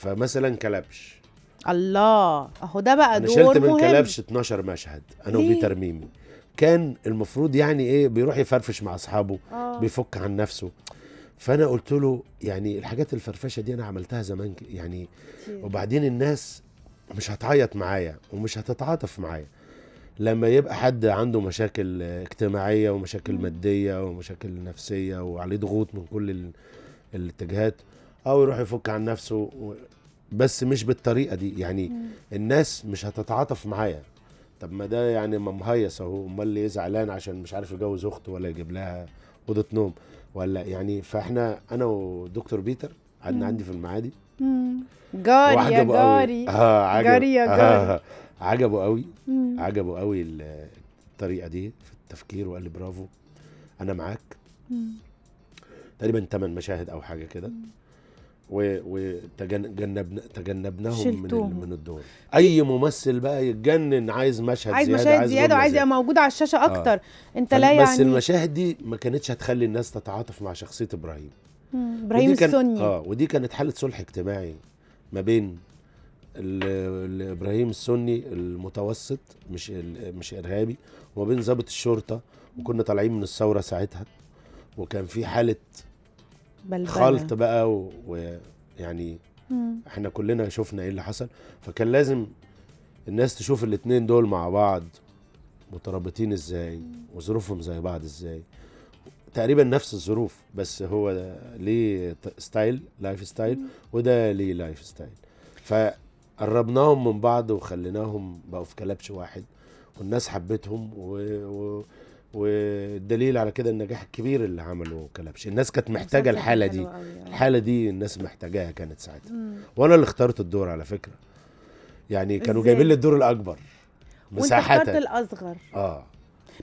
فمثلا كلبش الله اهو ده بقى أنا دور شلت من مهم. كلبش 12 مشهد انا وبيه ترميمي كان المفروض يعني ايه بيروح يفرفش مع اصحابه آه. بيفك عن نفسه فانا قلت له يعني الحاجات الفرفشه دي انا عملتها زمان يعني وبعدين الناس مش هتعيط معايا ومش هتتعاطف معايا لما يبقى حد عنده مشاكل اجتماعيه ومشاكل ماديه ومشاكل نفسيه وعليه ضغوط من كل الاتجاهات او يروح يفك عن نفسه و... بس مش بالطريقه دي يعني مم. الناس مش هتتعاطف معايا طب ما ده يعني ما مهيص اهو امال ليه زعلان عشان مش عارف يجوز اخته ولا يجيب لها اوضه نوم ولا يعني فاحنا انا ودكتور بيتر قعدنا عندي في المعادي جاري يا جاري آه جاري يا جاري آه عجبه قوي آه، مم. عجبه قوي الطريقه دي في التفكير وقال لي برافو انا معاك تقريبا ثمان مشاهد او حاجه كده وتجنبنا تجنبناهم من من الدور اي ممثل بقى يتجنن عايز مشهد عايز زياده مشاهد عايز زياده وعايز يبقى موجود على الشاشه آه. اكتر آه. انت لا يعني بس المشاهد دي ما كانتش هتخلي الناس تتعاطف مع شخصيه ابراهيم ابراهيم السني اه ودي كانت حاله صلح اجتماعي ما بين الابراهيم السني المتوسط مش مش ارهابي وما بين ضابط الشرطه وكنا طالعين من الثوره ساعتها وكان في حاله بلبلة. خلط بقى ويعني احنا كلنا شفنا ايه اللي حصل فكان لازم الناس تشوف الاتنين دول مع بعض مترابطين ازاي وظروفهم زي بعض ازاي تقريبا نفس الظروف بس هو ليه ستايل لايف ستايل وده ليه لايف ستايل فقربناهم من بعض وخليناهم بقوا في كلبش واحد والناس حبتهم و... و... والدليل على كده النجاح الكبير اللي عمله كلبش الناس كانت محتاجه الحاله دي آه. الحاله دي الناس محتاجاها كانت ساعتها وانا اللي اخترت الدور على فكره يعني كانوا جايبين لي الدور الاكبر مساحه وانت اخترت الاصغر اه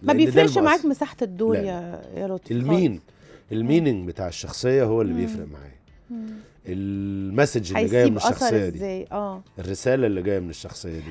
ما بيفرقش معاك مساحه الدور لا. يا يا لطيف المين الميننج بتاع الشخصيه هو اللي بيفرق معايا المسج اللي جاية من الشخصيه دي اه الرساله اللي جايه من الشخصيه دي